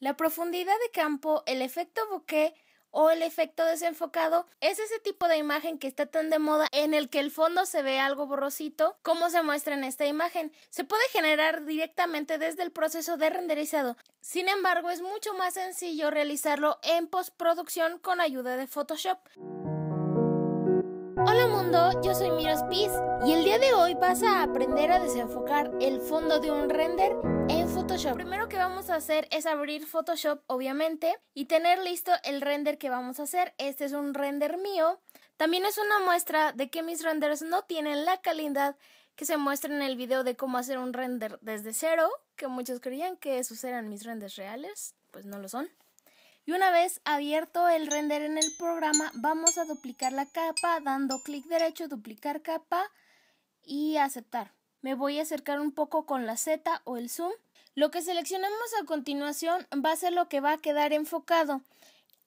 La profundidad de campo, el efecto bokeh o el efecto desenfocado es ese tipo de imagen que está tan de moda en el que el fondo se ve algo borrosito, como se muestra en esta imagen. Se puede generar directamente desde el proceso de renderizado. Sin embargo, es mucho más sencillo realizarlo en postproducción con ayuda de Photoshop. Hola mundo, yo soy Miros Piz y el día de hoy vas a aprender a desenfocar el fondo de un render lo primero que vamos a hacer es abrir Photoshop, obviamente, y tener listo el render que vamos a hacer. Este es un render mío. También es una muestra de que mis renders no tienen la calidad que se muestra en el video de cómo hacer un render desde cero, que muchos creían que esos eran mis renders reales, pues no lo son. Y una vez abierto el render en el programa, vamos a duplicar la capa dando clic derecho, duplicar capa y aceptar. Me voy a acercar un poco con la Z o el zoom lo que seleccionamos a continuación va a ser lo que va a quedar enfocado.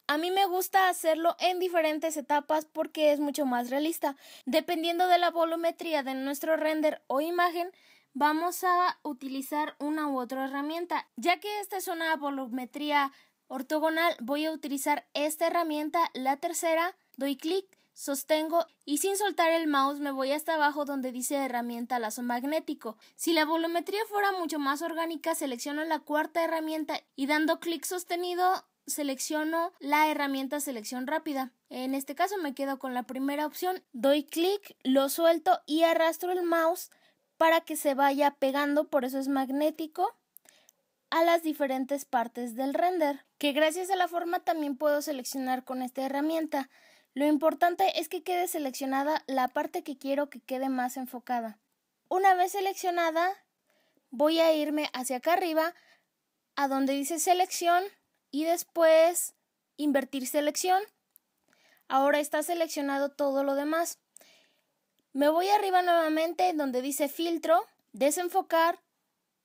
A mí me gusta hacerlo en diferentes etapas porque es mucho más realista. Dependiendo de la volumetría de nuestro render o imagen, vamos a utilizar una u otra herramienta. Ya que esta es una volumetría ortogonal, voy a utilizar esta herramienta, la tercera, doy clic sostengo y sin soltar el mouse me voy hasta abajo donde dice herramienta lazo magnético. Si la volumetría fuera mucho más orgánica, selecciono la cuarta herramienta y dando clic sostenido selecciono la herramienta selección rápida. En este caso me quedo con la primera opción, doy clic, lo suelto y arrastro el mouse para que se vaya pegando, por eso es magnético, a las diferentes partes del render, que gracias a la forma también puedo seleccionar con esta herramienta. Lo importante es que quede seleccionada la parte que quiero que quede más enfocada. Una vez seleccionada, voy a irme hacia acá arriba a donde dice selección y después invertir selección. Ahora está seleccionado todo lo demás. Me voy arriba nuevamente donde dice filtro, desenfocar,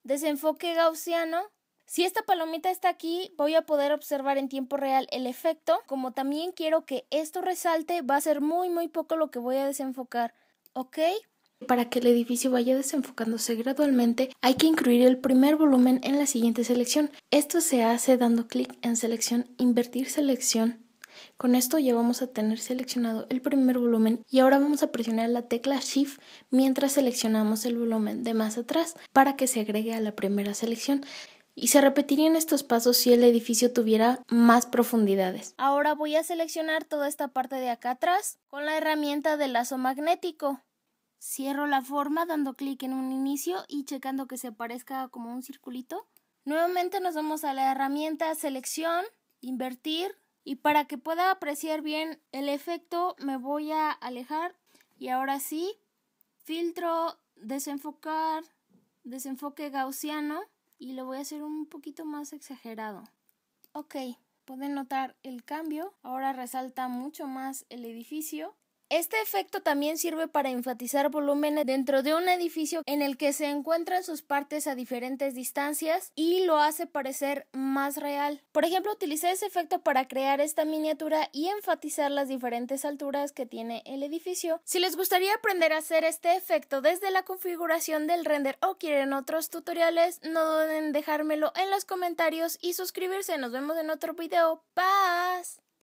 desenfoque gaussiano si esta palomita está aquí, voy a poder observar en tiempo real el efecto. Como también quiero que esto resalte, va a ser muy muy poco lo que voy a desenfocar. ¿Ok? Para que el edificio vaya desenfocándose gradualmente, hay que incluir el primer volumen en la siguiente selección. Esto se hace dando clic en selección, invertir selección. Con esto ya vamos a tener seleccionado el primer volumen y ahora vamos a presionar la tecla Shift mientras seleccionamos el volumen de más atrás para que se agregue a la primera selección y se repetirían estos pasos si el edificio tuviera más profundidades. Ahora voy a seleccionar toda esta parte de acá atrás con la herramienta de lazo magnético. Cierro la forma dando clic en un inicio y checando que se parezca como un circulito. Nuevamente nos vamos a la herramienta selección, invertir y para que pueda apreciar bien el efecto me voy a alejar y ahora sí, filtro, desenfocar, desenfoque gaussiano y lo voy a hacer un poquito más exagerado. Ok, pueden notar el cambio, ahora resalta mucho más el edificio este efecto también sirve para enfatizar volúmenes dentro de un edificio en el que se encuentran sus partes a diferentes distancias y lo hace parecer más real. Por ejemplo, utilicé ese efecto para crear esta miniatura y enfatizar las diferentes alturas que tiene el edificio. Si les gustaría aprender a hacer este efecto desde la configuración del render o quieren otros tutoriales, no duden en dejármelo en los comentarios y suscribirse. Nos vemos en otro video. ¡Paz!